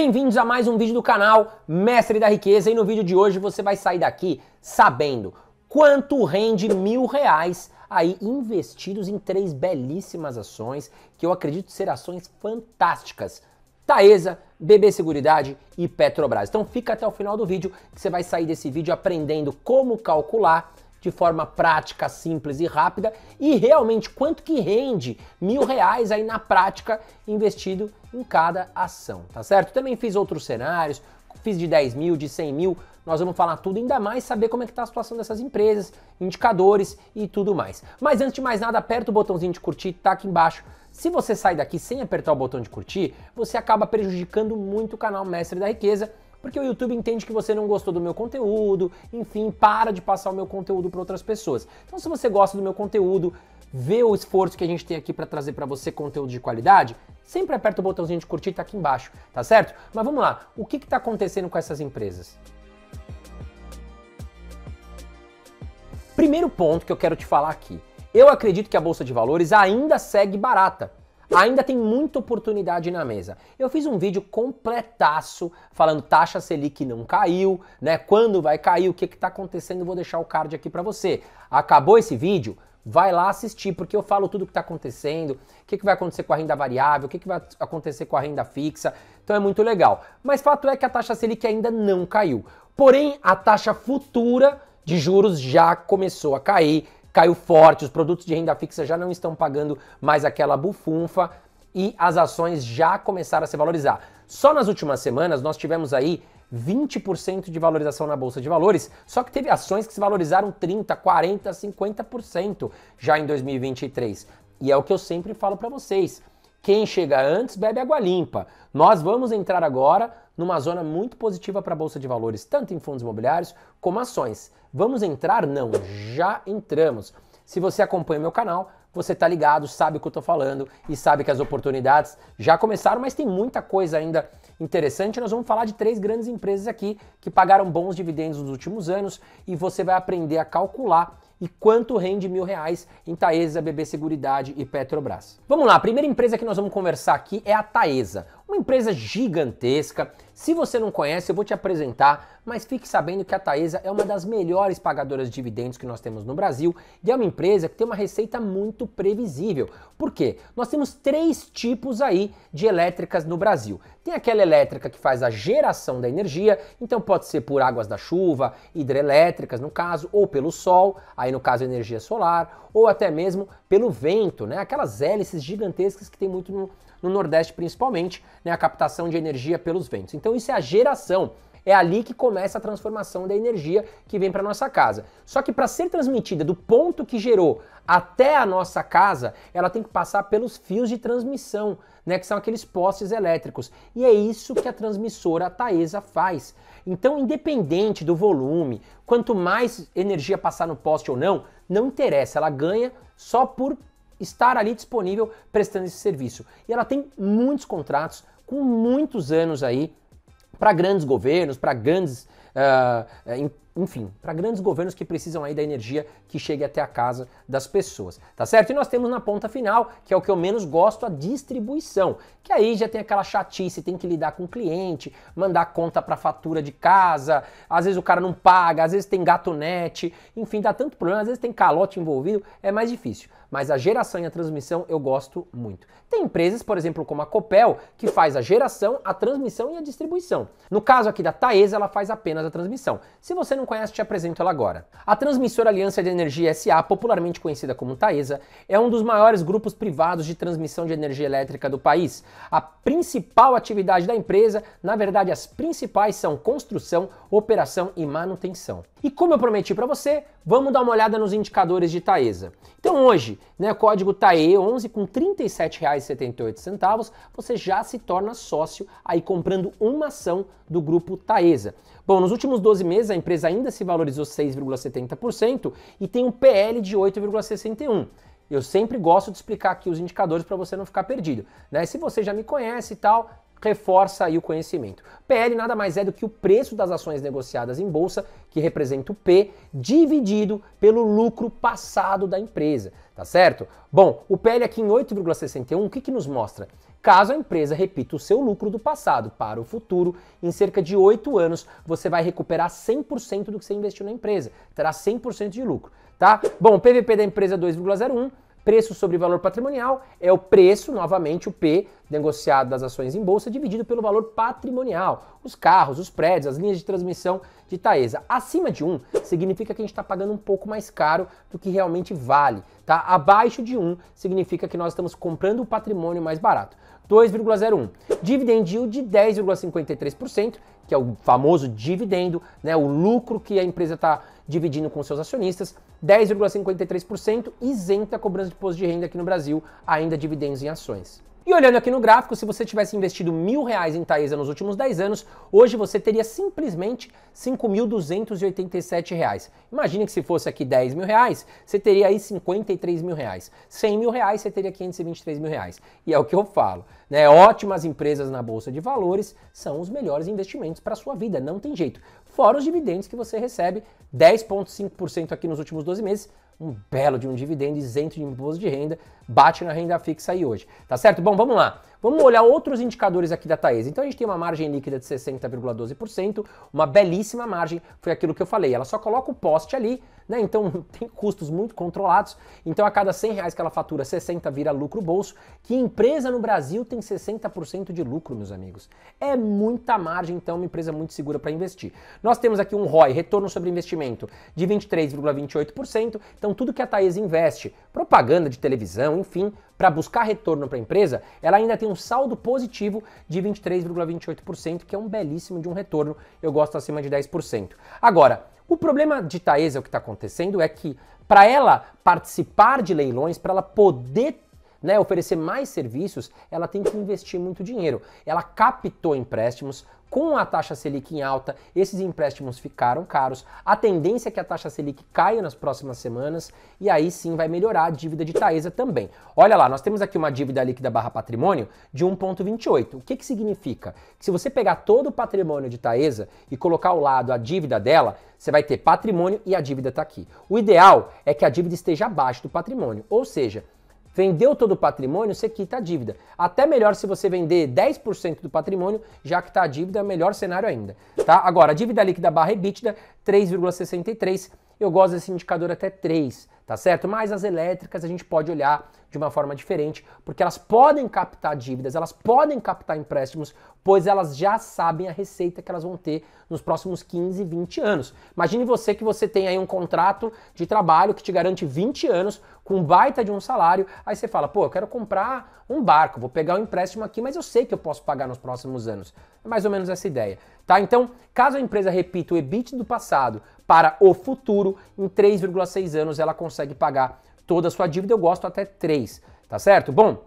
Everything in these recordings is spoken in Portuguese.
Bem-vindos a mais um vídeo do canal Mestre da Riqueza e no vídeo de hoje você vai sair daqui sabendo quanto rende mil reais aí investidos em três belíssimas ações que eu acredito ser ações fantásticas. Taesa, BB Seguridade e Petrobras. Então fica até o final do vídeo que você vai sair desse vídeo aprendendo como calcular de forma prática, simples e rápida e realmente quanto que rende mil reais aí na prática investido em cada ação, tá certo? Também fiz outros cenários, fiz de 10 mil, de 100 mil, nós vamos falar tudo, ainda mais saber como é que está a situação dessas empresas, indicadores e tudo mais. Mas antes de mais nada, aperta o botãozinho de curtir, tá aqui embaixo. Se você sai daqui sem apertar o botão de curtir, você acaba prejudicando muito o canal Mestre da Riqueza porque o YouTube entende que você não gostou do meu conteúdo, enfim, para de passar o meu conteúdo para outras pessoas. Então, se você gosta do meu conteúdo, vê o esforço que a gente tem aqui para trazer para você conteúdo de qualidade, sempre aperta o botãozinho de curtir, tá aqui embaixo, tá certo? Mas vamos lá, o que está acontecendo com essas empresas? Primeiro ponto que eu quero te falar aqui. Eu acredito que a bolsa de valores ainda segue barata. Ainda tem muita oportunidade na mesa. Eu fiz um vídeo completaço falando taxa Selic não caiu, né? Quando vai cair, o que está acontecendo, vou deixar o card aqui para você. Acabou esse vídeo? Vai lá assistir, porque eu falo tudo o que está acontecendo, o que, que vai acontecer com a renda variável, o que, que vai acontecer com a renda fixa. Então é muito legal. Mas fato é que a taxa Selic ainda não caiu. Porém, a taxa futura de juros já começou a cair caiu forte, os produtos de renda fixa já não estão pagando mais aquela bufunfa e as ações já começaram a se valorizar. Só nas últimas semanas nós tivemos aí 20% de valorização na bolsa de valores, só que teve ações que se valorizaram 30, 40, 50% já em 2023. E é o que eu sempre falo para vocês. Quem chega antes bebe água limpa. Nós vamos entrar agora numa zona muito positiva para a bolsa de valores, tanto em fundos imobiliários como ações. Vamos entrar? Não, já entramos. Se você acompanha meu canal, você está ligado, sabe o que eu estou falando e sabe que as oportunidades já começaram, mas tem muita coisa ainda interessante. Nós vamos falar de três grandes empresas aqui que pagaram bons dividendos nos últimos anos e você vai aprender a calcular e quanto rende mil reais em Taesa, BB Seguridade e Petrobras. Vamos lá, a primeira empresa que nós vamos conversar aqui é a Taesa uma empresa gigantesca. Se você não conhece, eu vou te apresentar, mas fique sabendo que a Taesa é uma das melhores pagadoras de dividendos que nós temos no Brasil e é uma empresa que tem uma receita muito previsível. Por quê? Nós temos três tipos aí de elétricas no Brasil. Tem aquela elétrica que faz a geração da energia, então pode ser por águas da chuva, hidrelétricas no caso, ou pelo sol, aí no caso energia solar, ou até mesmo pelo vento, né? Aquelas hélices gigantescas que tem muito no no Nordeste principalmente, né, a captação de energia pelos ventos. Então isso é a geração. É ali que começa a transformação da energia que vem para nossa casa. Só que para ser transmitida do ponto que gerou até a nossa casa, ela tem que passar pelos fios de transmissão, né, que são aqueles postes elétricos. E é isso que a transmissora Taesa faz. Então, independente do volume, quanto mais energia passar no poste ou não, não interessa, ela ganha só por estar ali disponível prestando esse serviço. E ela tem muitos contratos com muitos anos aí para grandes governos, para grandes uh, ah, empresas enfim, para grandes governos que precisam aí da energia que chegue até a casa das pessoas, tá certo? E nós temos na ponta final, que é o que eu menos gosto, a distribuição, que aí já tem aquela chatice, tem que lidar com o cliente, mandar conta para fatura de casa, às vezes o cara não paga, às vezes tem gatunete enfim, dá tanto problema, às vezes tem calote envolvido, é mais difícil. Mas a geração e a transmissão eu gosto muito. Tem empresas, por exemplo, como a Copel, que faz a geração, a transmissão e a distribuição. No caso aqui da Taesa, ela faz apenas a transmissão. Se você não conhece, te apresento ela agora. A Transmissora Aliança de Energia SA, popularmente conhecida como Taesa, é um dos maiores grupos privados de transmissão de energia elétrica do país. A principal atividade da empresa, na verdade, as principais são construção, operação e manutenção. E como eu prometi para você, vamos dar uma olhada nos indicadores de Taesa. Então hoje, né, código TAE11 com R$ 37,78, você já se torna sócio aí comprando uma ação do grupo Taesa. Bom, nos últimos 12 meses a empresa ainda se valorizou 6,70% e tem um PL de 8,61. Eu sempre gosto de explicar aqui os indicadores para você não ficar perdido. Né? Se você já me conhece e tal, reforça aí o conhecimento. PL nada mais é do que o preço das ações negociadas em bolsa, que representa o P, dividido pelo lucro passado da empresa, tá certo? Bom, o PL aqui em 8,61, o que, que nos mostra? Caso a empresa repita o seu lucro do passado para o futuro, em cerca de 8 anos você vai recuperar 100% do que você investiu na empresa, terá 100% de lucro, tá? Bom, o PVP da empresa 2,01, Preço sobre valor patrimonial é o preço, novamente o P, negociado das ações em bolsa, dividido pelo valor patrimonial, os carros, os prédios, as linhas de transmissão de Taesa. Acima de 1 um, significa que a gente está pagando um pouco mais caro do que realmente vale. Tá? Abaixo de 1 um, significa que nós estamos comprando o patrimônio mais barato. 2,01. Dividend yield de 10,53%, que é o famoso dividendo, né, o lucro que a empresa está dividindo com seus acionistas, 10,53% isenta a cobrança de imposto de renda aqui no Brasil, ainda dividendos em ações. E olhando aqui no gráfico, se você tivesse investido mil reais em Taesa nos últimos 10 anos, hoje você teria simplesmente 5.287 reais. Imagina que se fosse aqui 10 mil reais, você teria aí 53 mil reais. 100 mil reais, você teria 523 mil reais. E é o que eu falo, né? Ótimas empresas na Bolsa de Valores são os melhores investimentos para a sua vida, não tem jeito. Fora os dividendos que você recebe, 10,5% aqui nos últimos 12 meses, um belo de um dividendo isento de imposto de renda, bate na renda fixa aí hoje, tá certo? Bom, vamos lá. Vamos olhar outros indicadores aqui da Taesa. Então a gente tem uma margem líquida de 60,12%, uma belíssima margem, foi aquilo que eu falei. Ela só coloca o poste ali, né? Então tem custos muito controlados. Então a cada 100 reais que ela fatura, 60 vira lucro bolso. Que empresa no Brasil tem 60% de lucro, meus amigos? É muita margem, então uma empresa muito segura para investir. Nós temos aqui um ROI, retorno sobre investimento, de 23,28%. Então tudo que a Taesa investe, propaganda de televisão, enfim, para buscar retorno para a empresa, ela ainda tem um saldo positivo de 23,28%, que é um belíssimo de um retorno. Eu gosto acima de 10%. Agora, o problema de Taesa, o que está acontecendo é que para ela participar de leilões, para ela poder né, oferecer mais serviços, ela tem que investir muito dinheiro. Ela captou empréstimos com a taxa Selic em alta, esses empréstimos ficaram caros. A tendência é que a taxa Selic caia nas próximas semanas e aí sim vai melhorar a dívida de Taesa também. Olha lá, nós temos aqui uma dívida líquida barra patrimônio de 1,28. O que, que significa? Que se você pegar todo o patrimônio de Taesa e colocar ao lado a dívida dela, você vai ter patrimônio e a dívida está aqui. O ideal é que a dívida esteja abaixo do patrimônio, ou seja, Vendeu todo o patrimônio, você quita a dívida. Até melhor se você vender 10% do patrimônio, já que está a dívida, melhor cenário ainda. Tá? Agora, a dívida líquida barra EBITDA, 3,63. Eu gosto desse indicador até 3 tá certo? Mas as elétricas a gente pode olhar de uma forma diferente, porque elas podem captar dívidas, elas podem captar empréstimos, pois elas já sabem a receita que elas vão ter nos próximos 15, 20 anos. Imagine você que você tem aí um contrato de trabalho que te garante 20 anos com baita de um salário, aí você fala: "Pô, eu quero comprar um barco, vou pegar um empréstimo aqui, mas eu sei que eu posso pagar nos próximos anos". É mais ou menos essa ideia, tá? Então, caso a empresa repita o EBIT do passado para o futuro, em 3,6 anos ela consegue consegue pagar toda a sua dívida, eu gosto até três tá certo? Bom,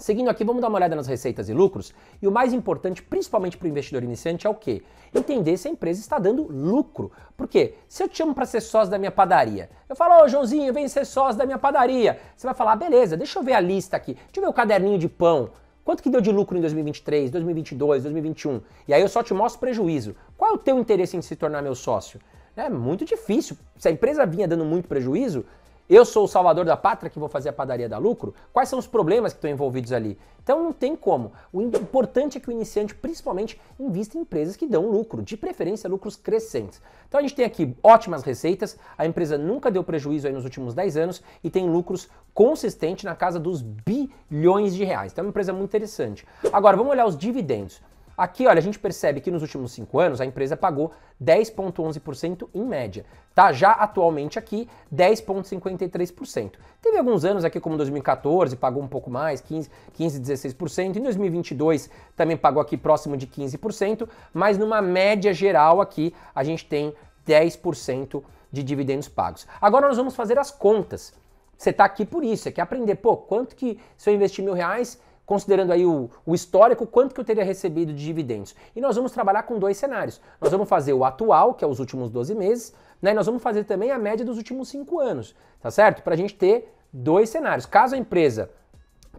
Seguindo aqui, vamos dar uma olhada nas receitas e lucros. E o mais importante, principalmente para o investidor iniciante, é o quê? Entender se a empresa está dando lucro. Porque se eu te chamo para ser sócio da minha padaria, eu falo, ô oh, Joãozinho, vem ser sócio da minha padaria. Você vai falar, ah, beleza, deixa eu ver a lista aqui, deixa eu ver o caderninho de pão. Quanto que deu de lucro em 2023, 2022, 2021? E aí eu só te mostro prejuízo. Qual é o teu interesse em se tornar meu sócio? É muito difícil. Se a empresa vinha dando muito prejuízo, eu sou o salvador da pátria que vou fazer a padaria da lucro, quais são os problemas que estão envolvidos ali? Então não tem como. O importante é que o iniciante, principalmente, invista em empresas que dão lucro, de preferência lucros crescentes. Então a gente tem aqui ótimas receitas, a empresa nunca deu prejuízo aí nos últimos 10 anos e tem lucros consistentes na casa dos bilhões de reais. Então é uma empresa muito interessante. Agora vamos olhar os dividendos. Aqui, olha, a gente percebe que nos últimos cinco anos a empresa pagou 10,11% em média. Tá já atualmente aqui 10,53%. Teve alguns anos aqui, como 2014, pagou um pouco mais, 15, 15 16%. Em 2022 também pagou aqui próximo de 15%, mas numa média geral aqui a gente tem 10% de dividendos pagos. Agora nós vamos fazer as contas. Você está aqui por isso, é que aprender, pô, quanto que se eu investir mil reais, considerando aí o, o, histórico, quanto que eu teria recebido de dividendos. E nós vamos trabalhar com dois cenários. Nós vamos fazer o atual, que é os últimos 12 meses, né? E nós vamos fazer também a média dos últimos 5 anos, tá certo? Para a gente ter dois cenários. Caso a empresa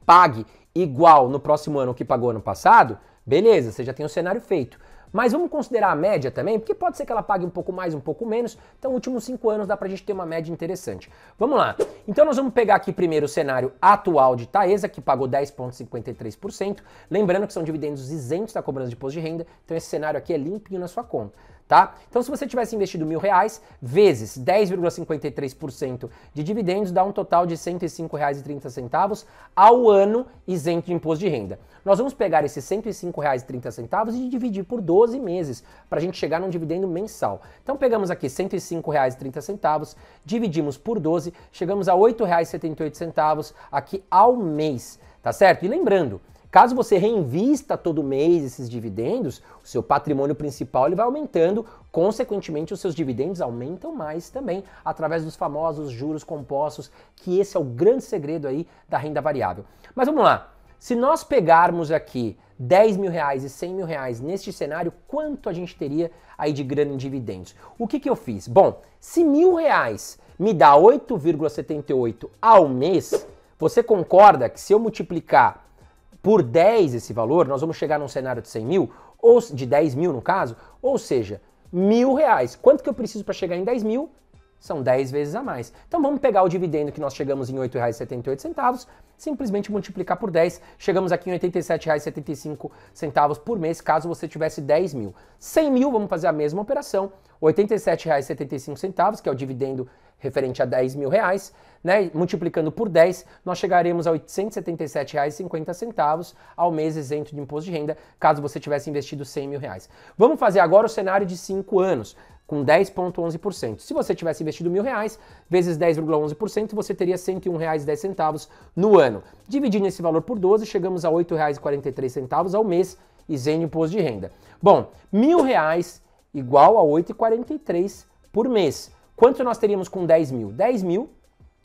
pague igual no próximo ano que pagou ano passado, beleza, você já tem o cenário feito. Mas vamos considerar a média também, porque pode ser que ela pague um pouco mais, um pouco menos. Então, últimos cinco anos dá para a gente ter uma média interessante. Vamos lá. Então, nós vamos pegar aqui primeiro o cenário atual de Taesa, que pagou 10,53%. Lembrando que são dividendos isentos da cobrança de imposto de renda. Então, esse cenário aqui é limpinho na sua conta tá? Então, se você tivesse investido mil reais, vezes 10,53% de dividendos, dá um total de R$ 105,30 ao ano isento de imposto de renda. Nós vamos pegar esses R$ 105,30 e dividir por 12 meses para a gente chegar num dividendo mensal. Então, pegamos aqui R$ 105,30, dividimos por 12, chegamos a R$ 8,78 aqui ao mês, tá certo? E lembrando, Caso você reinvista todo mês esses dividendos, o seu patrimônio principal ele vai aumentando, consequentemente os seus dividendos aumentam mais também através dos famosos juros compostos, que esse é o grande segredo aí da renda variável. Mas vamos lá. Se nós pegarmos aqui 10 mil reais e 100 mil reais neste cenário, quanto a gente teria aí de grana em dividendos? O que, que eu fiz? Bom, se mil reais me dá 8,78 ao mês, você concorda que se eu multiplicar por 10 esse valor, nós vamos chegar num cenário de 100 mil, ou de 10 mil no caso, ou seja, mil reais. Quanto que eu preciso para chegar em 10 mil? São 10 vezes a mais. Então vamos pegar o dividendo que nós chegamos em R$ 8,78 simplesmente multiplicar por 10. Chegamos aqui em R$ 87,75 por mês, caso você tivesse 10 mil. 100 mil, vamos fazer a mesma operação, R$ 87,75, que é o dividendo referente a 10 mil reais, né? Multiplicando por 10, nós chegaremos a R$ 877,50 ao mês isento de imposto de renda, caso você tivesse investido 100 mil reais. Vamos fazer agora o cenário de 5 anos com 10,11%. Se você tivesse investido mil reais, vezes 10,11%, você teria R$ 101,10 no ano. Dividindo esse valor por 12, chegamos a R$ 8,43 ao mês, isento imposto de renda. Bom, mil reais igual a 8,43 por mês. Quanto nós teríamos com 10 mil? 10 mil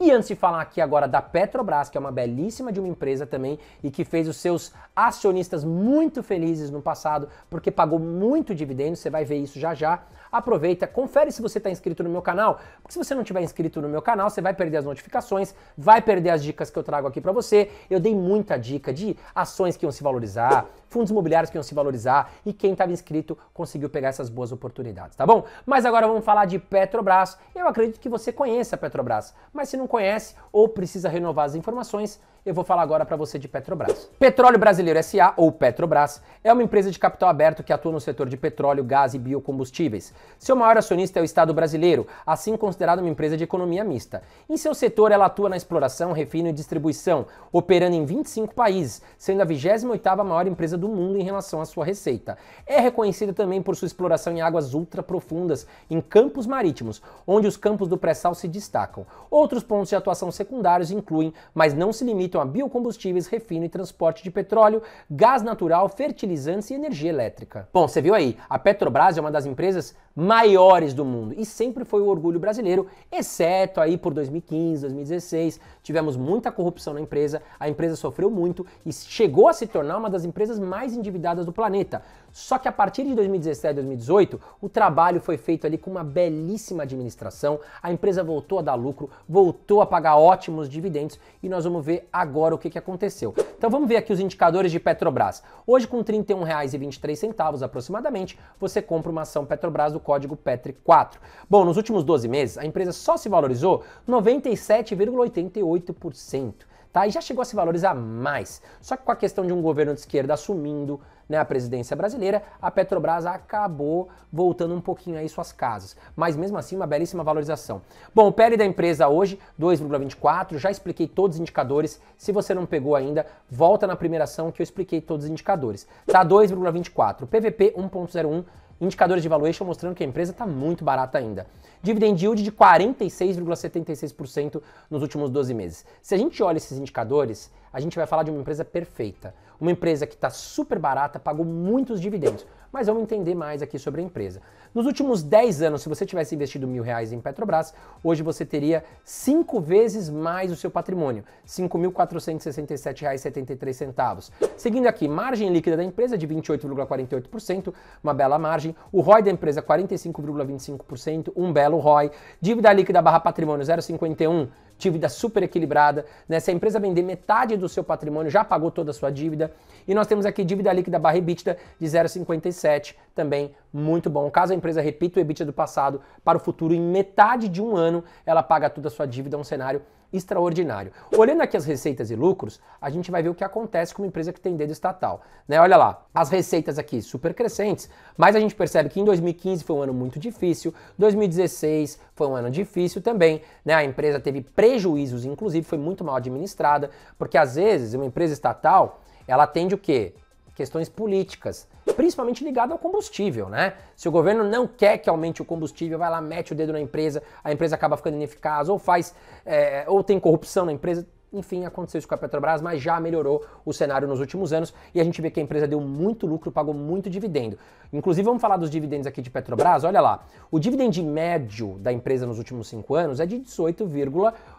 E antes de falar aqui agora da Petrobras, que é uma belíssima de uma empresa também e que fez os seus acionistas muito felizes no passado, porque pagou muito dividendo, você vai ver isso já já. Aproveita, confere se você está inscrito no meu canal, porque se você não tiver inscrito no meu canal, você vai perder as notificações, vai perder as dicas que eu trago aqui para você. Eu dei muita dica de ações que iam se valorizar, fundos imobiliários que iam se valorizar e quem estava inscrito conseguiu pegar essas boas oportunidades, tá bom? Mas agora vamos falar de Petrobras. Eu acredito que você conheça a Petrobras, mas se não não conhece ou precisa renovar as informações, eu vou falar agora para você de Petrobras. Petróleo Brasileiro SA, ou Petrobras, é uma empresa de capital aberto que atua no setor de petróleo, gás e biocombustíveis. Seu maior acionista é o Estado brasileiro, assim considerado uma empresa de economia mista. Em seu setor, ela atua na exploração, refino e distribuição, operando em 25 países, sendo a 28ª maior empresa do mundo em relação à sua receita. É reconhecida também por sua exploração em águas ultra profundas, em campos marítimos, onde os campos do pré-sal se destacam. Outros pontos de atuação secundários incluem, mas não se limitam a biocombustíveis, refino e transporte de petróleo, gás natural, fertilizantes e energia elétrica. Bom, você viu aí, a Petrobras é uma das empresas maiores do mundo e sempre foi o orgulho brasileiro, exceto aí por 2015, 2016. Tivemos muita corrupção na empresa, a empresa sofreu muito e chegou a se tornar uma das empresas mais endividadas do planeta. Só que a partir de 2017, 2018, o trabalho foi feito ali com uma belíssima administração, a empresa voltou a dar lucro, voltou a pagar ótimos dividendos e nós vamos ver agora o que, que aconteceu. Então vamos ver aqui os indicadores de Petrobras. Hoje, com R$ 31,23 aproximadamente, você compra uma ação Petrobras do código Petri 4. Bom, nos últimos 12 meses, a empresa só se valorizou 97,88%. Tá? E já chegou a se valorizar mais. Só que com a questão de um governo de esquerda assumindo né, a presidência brasileira, a Petrobras acabou voltando um pouquinho aí suas casas. Mas mesmo assim, uma belíssima valorização. Bom, o PL da empresa hoje, 2,24. Já expliquei todos os indicadores. Se você não pegou ainda, volta na primeira ação que eu expliquei todos os indicadores. Tá 2,24. PVP 1,01 indicadores de valuation mostrando que a empresa está muito barata ainda. Dividend yield de 46,76% nos últimos 12 meses. Se a gente olha esses indicadores, a gente vai falar de uma empresa perfeita. Uma empresa que está super barata, pagou muitos dividendos. Mas vamos entender mais aqui sobre a empresa. Nos últimos 10 anos, se você tivesse investido mil reais em Petrobras, hoje você teria cinco vezes mais o seu patrimônio, R$ 5.467,73. Seguindo aqui, margem líquida da empresa de 28,48%, uma bela margem. O ROI da empresa 45,25%, um belo ROI. Dívida líquida barra patrimônio 0,51%, dívida super equilibrada, né? Se a empresa vender metade do seu patrimônio, já pagou toda a sua dívida. E nós temos aqui dívida líquida barra EBITDA de 0,57, também muito bom. Caso a empresa repita o EBITDA do passado para o futuro em metade de um ano, ela paga toda a sua dívida, é um cenário extraordinário. Olhando aqui as receitas e lucros, a gente vai ver o que acontece com uma empresa que tem dedo estatal. Né? Olha lá, as receitas aqui super crescentes, mas a gente percebe que em 2015 foi um ano muito difícil, 2016 foi um ano difícil também, né? A empresa teve prejuízos, inclusive foi muito mal administrada, porque às vezes uma empresa estatal, ela atende o quê? Questões políticas principalmente ligado ao combustível, né? Se o governo não quer que aumente o combustível, vai lá, mete o dedo na empresa, a empresa acaba ficando ineficaz, ou faz, é, ou tem corrupção na empresa. Enfim, aconteceu isso com a Petrobras, mas já melhorou o cenário nos últimos anos e a gente vê que a empresa deu muito lucro, pagou muito dividendo. Inclusive, vamos falar dos dividendos aqui de Petrobras. Olha lá, o dividendo médio da empresa nos últimos cinco anos é de 18,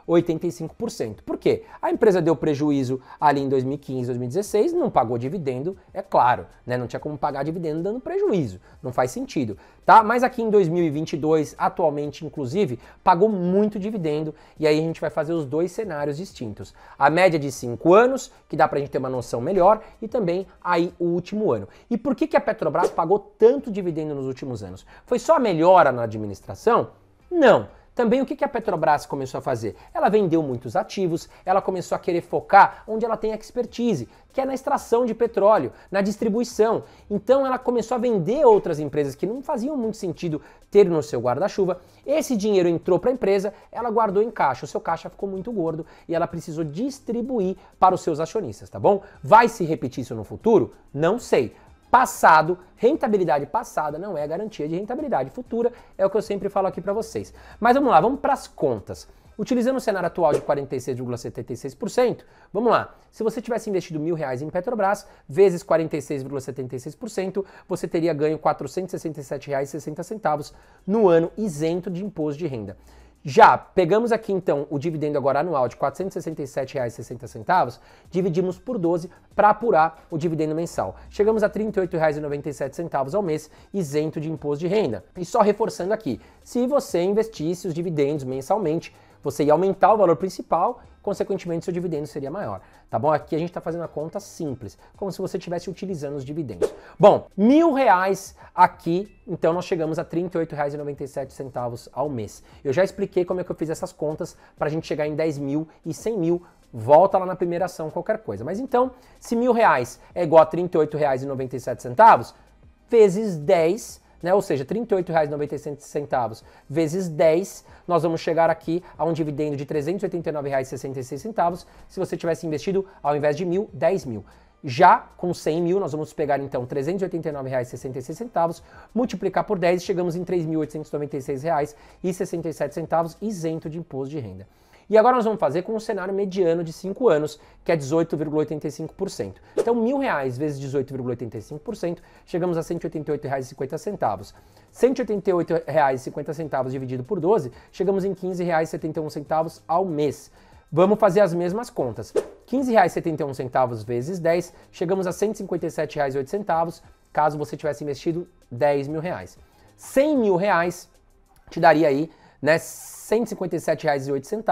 85%. Por quê? A empresa deu prejuízo ali em 2015, 2016, não pagou dividendo, é claro, né? Não tinha como pagar dividendo dando prejuízo, não faz sentido, tá? Mas aqui em 2022, atualmente inclusive, pagou muito dividendo e aí a gente vai fazer os dois cenários distintos. A média de 5 anos, que dá pra gente ter uma noção melhor, e também aí o último ano. E por que que a Petrobras pagou tanto dividendo nos últimos anos? Foi só a melhora na administração? Não. Também o que a Petrobras começou a fazer? Ela vendeu muitos ativos, ela começou a querer focar onde ela tem expertise, que é na extração de petróleo, na distribuição. Então ela começou a vender outras empresas que não faziam muito sentido ter no seu guarda-chuva. Esse dinheiro entrou para a empresa, ela guardou em caixa, o seu caixa ficou muito gordo e ela precisou distribuir para os seus acionistas, tá bom? Vai se repetir isso no futuro? Não sei passado, rentabilidade passada não é garantia de rentabilidade futura, é o que eu sempre falo aqui para vocês. Mas vamos lá, vamos para as contas. Utilizando o cenário atual de 46,76%, vamos lá. Se você tivesse investido mil reais em Petrobras, vezes 46,76%, você teria ganho R$ 467,60 no ano isento de imposto de renda. Já pegamos aqui então o dividendo agora anual de R$ 467,60, dividimos por 12 para apurar o dividendo mensal. Chegamos a R$ 38,97 ao mês, isento de imposto de renda. E só reforçando aqui, se você investisse os dividendos mensalmente, você ia aumentar o valor principal consequentemente seu dividendo seria maior, tá bom? Aqui a gente está fazendo a conta simples, como se você estivesse utilizando os dividendos. Bom, mil reais aqui, então nós chegamos a R$ 38,97 ao mês. Eu já expliquei como é que eu fiz essas contas para a gente chegar em 10 mil e 100 mil volta lá na primeira ação, qualquer coisa. Mas então, se mil reais é igual a R$ 38,97, vezes 10, né? Ou seja, R$ 38,96 vezes 10, nós vamos chegar aqui a um dividendo de R$ 389,66 se você tivesse investido, ao invés de 1.000, 10 mil. Já com 100 mil, nós vamos pegar então R$ 389,66, multiplicar por 10 chegamos em R$ 3.896,67, isento de imposto de renda. E agora nós vamos fazer com um cenário mediano de 5 anos, que é 18,85%. Então, R$ 1.000 vezes 18,85%, chegamos a R$ 188,50. R$ 188,50 dividido por 12, chegamos em R$ 15,71 ao mês. Vamos fazer as mesmas contas. R$ 15,71 vezes 10, chegamos a R$ 157,08, caso você tivesse investido 10 mil reais. 100 mil reais te daria aí, né, R$ 157,08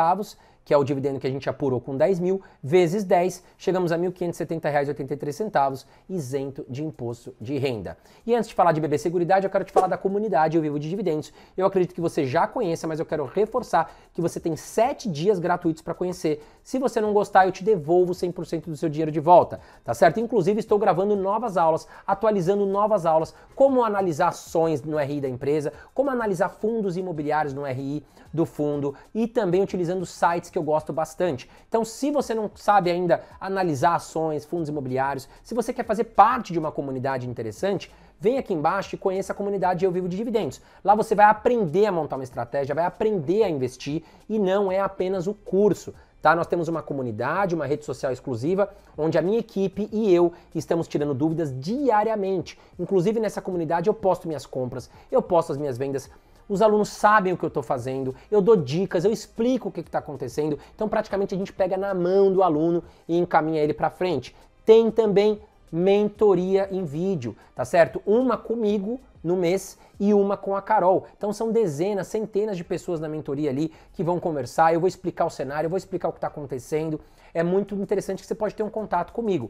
que é o dividendo que a gente apurou com 10 mil, vezes 10, chegamos a R$ 1.570,83, isento de imposto de renda. E antes de falar de BB Seguridade, eu quero te falar da comunidade Eu Vivo de Dividendos. Eu acredito que você já conheça, mas eu quero reforçar que você tem 7 dias gratuitos para conhecer. Se você não gostar, eu te devolvo 100% do seu dinheiro de volta, tá certo? Inclusive, estou gravando novas aulas, atualizando novas aulas, como analisar ações no RI da empresa, como analisar fundos imobiliários no RI do fundo e também utilizando sites que eu gosto bastante. Então, se você não sabe ainda analisar ações, fundos imobiliários, se você quer fazer parte de uma comunidade interessante, vem aqui embaixo e conheça a comunidade Eu Vivo de Dividendos. Lá você vai aprender a montar uma estratégia, vai aprender a investir e não é apenas o curso. Tá? Nós temos uma comunidade, uma rede social exclusiva, onde a minha equipe e eu estamos tirando dúvidas diariamente. Inclusive nessa comunidade eu posto minhas compras, eu posto as minhas vendas, os alunos sabem o que eu estou fazendo, eu dou dicas, eu explico o que está acontecendo. Então, praticamente, a gente pega na mão do aluno e encaminha ele para frente. Tem também mentoria em vídeo, tá certo? Uma comigo no mês e uma com a Carol. Então são dezenas, centenas de pessoas na mentoria ali que vão conversar, eu vou explicar o cenário, eu vou explicar o que está acontecendo. É muito interessante que você pode ter um contato comigo.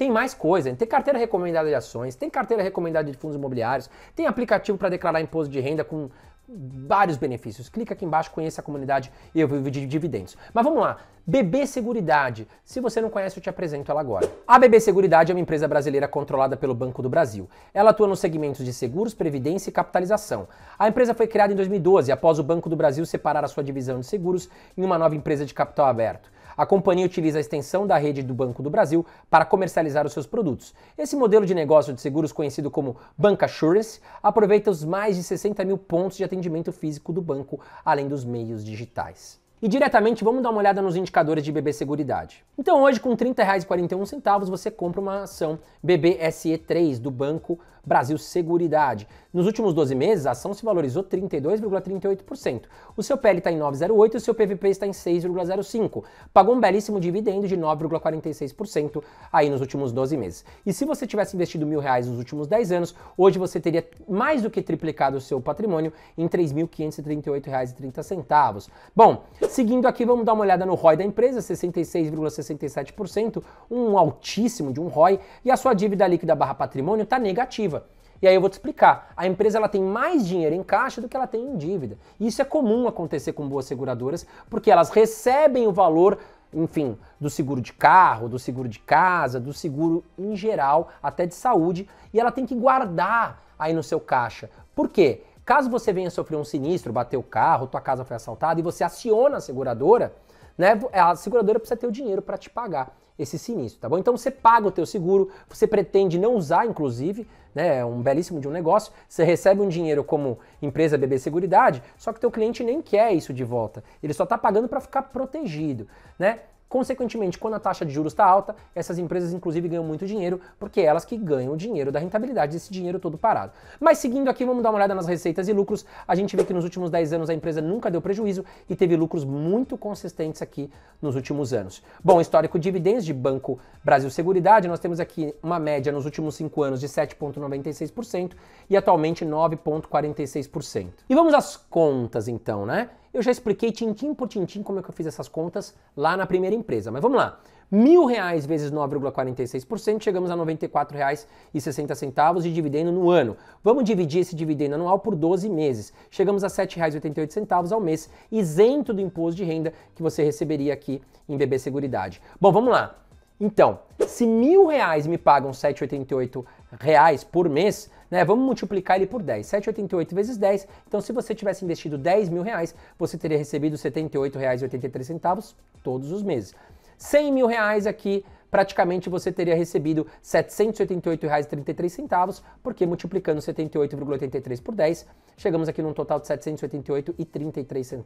Tem mais coisa, tem carteira recomendada de ações, tem carteira recomendada de fundos imobiliários, tem aplicativo para declarar imposto de renda com vários benefícios. Clica aqui embaixo, conheça a comunidade Eu Vivo de Dividendos. Mas vamos lá, BB Seguridade. Se você não conhece, eu te apresento ela agora. A BB Seguridade é uma empresa brasileira controlada pelo Banco do Brasil. Ela atua nos segmentos de seguros, previdência e capitalização. A empresa foi criada em 2012, após o Banco do Brasil separar a sua divisão de seguros em uma nova empresa de capital aberto. A companhia utiliza a extensão da rede do Banco do Brasil para comercializar os seus produtos. Esse modelo de negócio de seguros, conhecido como Bancassurance, aproveita os mais de 60 mil pontos de atendimento físico do banco, além dos meios digitais. E diretamente vamos dar uma olhada nos indicadores de BB Seguridade. Então hoje com R$ 30,41 você compra uma ação BBSE3 do Banco Brasil Seguridade. Nos últimos 12 meses, a ação se valorizou 32,38%. O seu PL tá está em 9,08 e o seu PVP está em 6,05. Pagou um belíssimo dividendo de 9,46% aí nos últimos 12 meses. E se você tivesse investido mil reais nos últimos 10 anos, hoje você teria mais do que triplicado o seu patrimônio em R$ 3.538,30. Bom, seguindo aqui, vamos dar uma olhada no ROI da empresa, 66,67%, um altíssimo de um ROI, e a sua dívida líquida barra patrimônio está negativa. E aí eu vou te explicar. A empresa ela tem mais dinheiro em caixa do que ela tem em dívida. isso é comum acontecer com boas seguradoras, porque elas recebem o valor enfim, do seguro de carro, do seguro de casa, do seguro em geral, até de saúde, e ela tem que guardar aí no seu caixa. Por quê? Caso você venha sofrer um sinistro, bater o carro, tua casa foi assaltada e você aciona a seguradora, né? A seguradora precisa ter o dinheiro para te pagar esse sinistro, tá bom? Então você paga o teu seguro, você pretende não usar, inclusive, né, é um belíssimo de um negócio, você recebe um dinheiro como empresa BB Seguridade, só que teu cliente nem quer isso de volta, ele só está pagando para ficar protegido, né? Consequentemente, quando a taxa de juros está alta, essas empresas inclusive ganham muito dinheiro, porque é elas que ganham o dinheiro da rentabilidade desse dinheiro todo parado. Mas seguindo aqui, vamos dar uma olhada nas receitas e lucros. A gente vê que nos últimos 10 anos a empresa nunca deu prejuízo e teve lucros muito consistentes aqui nos últimos anos. Bom, histórico de dividendos de Banco Brasil Seguridade, nós temos aqui uma média nos últimos 5 anos de 7,96% e atualmente 9,46%. E vamos às contas então, né? Eu já expliquei tintim por tintim como é que eu fiz essas contas lá na primeira empresa. Mas vamos lá. Mil reais vezes 9,46%, chegamos a R$ 94,60 de dividendo no ano. Vamos dividir esse dividendo anual por 12 meses. Chegamos a R$ 7,88 ao mês, isento do imposto de renda que você receberia aqui em BB Seguridade. Bom, vamos lá. Então, se mil reais me pagam R$ 7,88 por mês, né? Vamos multiplicar ele por 10. 7,88 vezes 10. Então, se você tivesse investido 10 mil reais, você teria recebido R$ 78,83 todos os meses. 100 mil reais aqui praticamente você teria recebido R$ 788,33, porque multiplicando 78,83 por 10, chegamos aqui num total de R$ 788,33.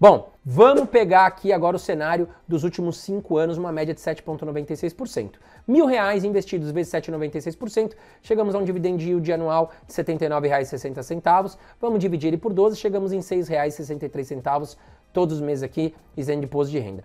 Bom, vamos pegar aqui agora o cenário dos últimos 5 anos, uma média de 7,96%. Mil reais investidos vezes 7,96%, chegamos a um dividend yield anual de R$ 79,60. Vamos dividir ele por 12, chegamos em R$ 6,63 todos os meses aqui, isento de imposto de renda.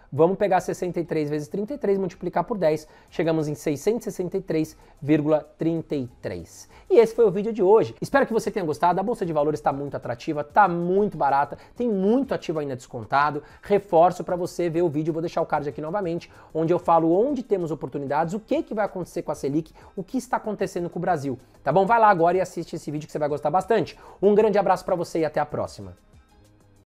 Vamos pegar 63 vezes 33, multiplicar por 10, chegamos em 663,33. E esse foi o vídeo de hoje. Espero que você tenha gostado. A bolsa de valores está muito atrativa, está muito barata, tem muito ativo ainda descontado. Reforço para você ver o vídeo, vou deixar o card aqui novamente, onde eu falo onde temos oportunidades, o que, que vai acontecer com a Selic, o que está acontecendo com o Brasil. Tá bom? Vai lá agora e assiste esse vídeo que você vai gostar bastante. Um grande abraço para você e até a próxima.